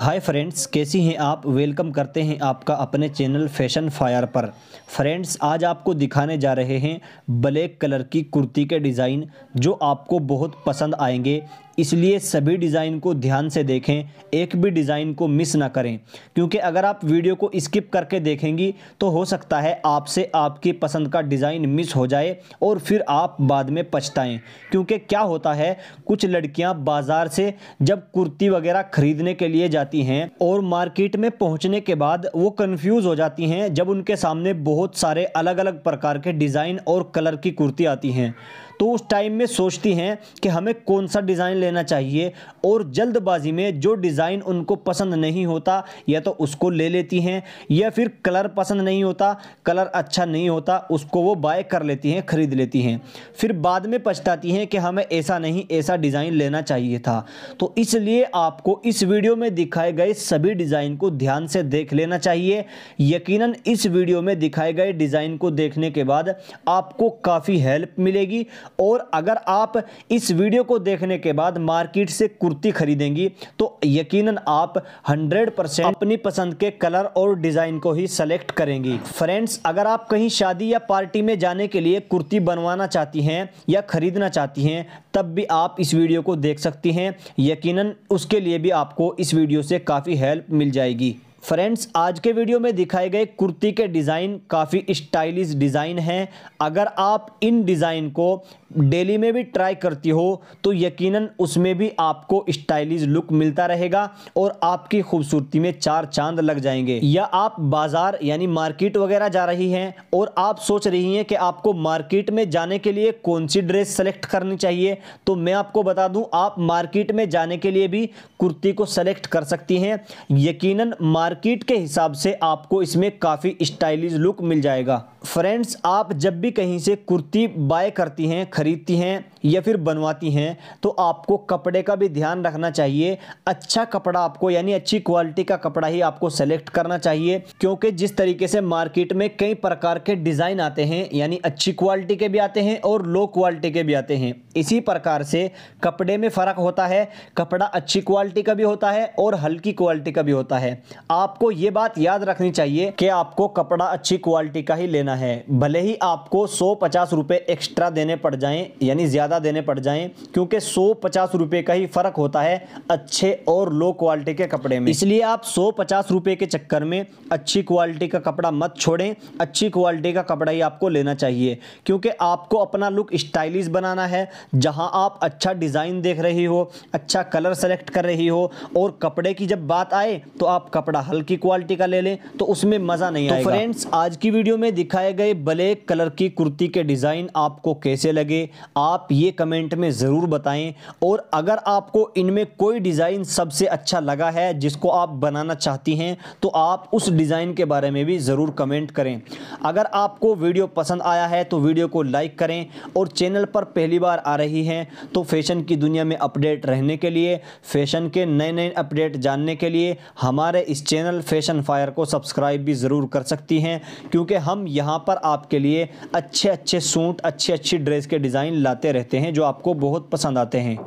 hi friends कैसी हैं आप वेलकम करते हैं आपका अपने चैनल फैशन फायर पर फ्रेंड्स आज आपको दिखाने जा रहे हैं ब्लैक कलर की कुर्ती के डिज़ाइन जो आपको बहुत पसंद आएंगे इसलिए सभी डिज़ाइन को ध्यान से देखें एक भी डिज़ाइन को मिस ना करें क्योंकि अगर आप वीडियो को स्किप करके देखेंगी तो हो सकता है आपसे आपकी पसंद का डिज़ाइन मिस हो जाए और फिर आप बाद में पछताएं क्योंकि क्या होता है कुछ लड़कियां बाज़ार से जब कुर्ती वगैरह ख़रीदने के लिए जाती हैं और मार्केट में पहुँचने के बाद वो कन्फ्यूज़ हो जाती हैं जब उनके सामने बहुत सारे अलग अलग प्रकार के डिज़ाइन और कलर की कुर्ती आती हैं तो उस टाइम में सोचती हैं कि हमें कौन सा डिज़ाइन लेना चाहिए और जल्दबाजी में जो डिज़ाइन उनको पसंद नहीं होता या तो उसको ले लेती हैं या फिर कलर पसंद नहीं होता कलर अच्छा नहीं होता उसको वो बाय कर लेती हैं ख़रीद लेती हैं फिर बाद में पछताती हैं कि हमें ऐसा नहीं ऐसा डिज़ाइन लेना चाहिए था तो इसलिए आपको इस वीडियो में दिखाए गए सभी डिज़ाइन को ध्यान से देख लेना चाहिए यकीन इस वीडियो में दिखाए गए डिज़ाइन को देखने के बाद आपको काफ़ी हेल्प मिलेगी और अगर आप इस वीडियो को देखने के बाद मार्केट से कुर्ती खरीदेंगी तो यकीनन आप 100% अपनी पसंद के कलर और डिज़ाइन को ही सेलेक्ट करेंगी फ्रेंड्स अगर आप कहीं शादी या पार्टी में जाने के लिए कुर्ती बनवाना चाहती हैं या ख़रीदना चाहती हैं तब भी आप इस वीडियो को देख सकती हैं यकीनन उसके लिए भी आपको इस वीडियो से काफ़ी हेल्प मिल जाएगी फ्रेंड्स आज के वीडियो में दिखाए गए कुर्ती के डिज़ाइन काफ़ी स्टाइलिश डिज़ाइन हैं अगर आप इन डिज़ाइन को डेली में भी ट्राई करती हो तो यकीनन उसमें भी आपको स्टाइलिश लुक मिलता रहेगा और आपकी खूबसूरती में चार चांद लग जाएंगे या आप बाज़ार यानी मार्केट वगैरह जा रही हैं और आप सोच रही हैं कि आपको मार्केट में जाने के लिए कौन सी ड्रेस सेलेक्ट करनी चाहिए तो मैं आपको बता दूँ आप मार्केट में जाने के लिए भी कुर्ती को सेलेक्ट कर सकती हैं यकीन मार्केट मार्केट के हिसाब से आपको इसमें काफ़ी स्टाइलिश लुक मिल जाएगा फ्रेंड्स आप जब भी कहीं से कुर्ती बाय करती हैं ख़रीदती हैं या फिर बनवाती हैं तो आपको कपड़े का भी ध्यान रखना चाहिए अच्छा कपड़ा आपको यानी अच्छी क्वालिटी का कपड़ा ही आपको सेलेक्ट करना चाहिए क्योंकि जिस तरीके से मार्केट में कई प्रकार के डिज़ाइन आते हैं यानी अच्छी क्वालिटी के भी आते हैं और लो क्वालिटी के भी आते हैं इसी प्रकार से कपड़े में फ़र्क होता है कपड़ा अच्छी क्वालिटी का भी होता है और हल्की क्वालिटी का भी होता है आपको ये बात याद रखनी चाहिए कि आपको कपड़ा अच्छी क्वालिटी का ही लेना है भले ही आपको सौ पचास रुपये एक्स्ट्रा देने पड़ जाएं यानी ज़्यादा देने पड़ जाएं क्योंकि सौ पचास रुपये का ही फ़र्क होता है अच्छे और लो क्वालिटी के कपड़े में इसलिए आप सौ पचास रुपये के चक्कर में अच्छी क्वालिटी का कपड़ा मत छोड़ें अच्छी क्वालिटी का कपड़ा ही आपको लेना चाहिए क्योंकि आपको अपना लुक स्टाइलिश बनाना है जहाँ आप अच्छा डिज़ाइन देख रही हो अच्छा कलर सेलेक्ट कर रही हो और कपड़े की जब बात आए तो आप कपड़ा हल्की क्वालिटी का ले लें तो उसमें मज़ा नहीं तो आएगा फ्रेंड्स आज की वीडियो में दिखाए गए ब्लैक कलर की कुर्ती के डिज़ाइन आपको कैसे लगे आप ये कमेंट में ज़रूर बताएं और अगर आपको इनमें कोई डिज़ाइन सबसे अच्छा लगा है जिसको आप बनाना चाहती हैं तो आप उस डिज़ाइन के बारे में भी ज़रूर कमेंट करें अगर आपको वीडियो पसंद आया है तो वीडियो को लाइक करें और चैनल पर पहली बार आ रही हैं तो फैशन की दुनिया में अपडेट रहने के लिए फैशन के नए नए अपडेट जानने के लिए हमारे इस चैनल चैनल फैशन फायर को सब्सक्राइब भी ज़रूर कर सकती हैं क्योंकि हम यहाँ पर आपके लिए अच्छे अच्छे सूट अच्छी अच्छी ड्रेस के डिज़ाइन लाते रहते हैं जो आपको बहुत पसंद आते हैं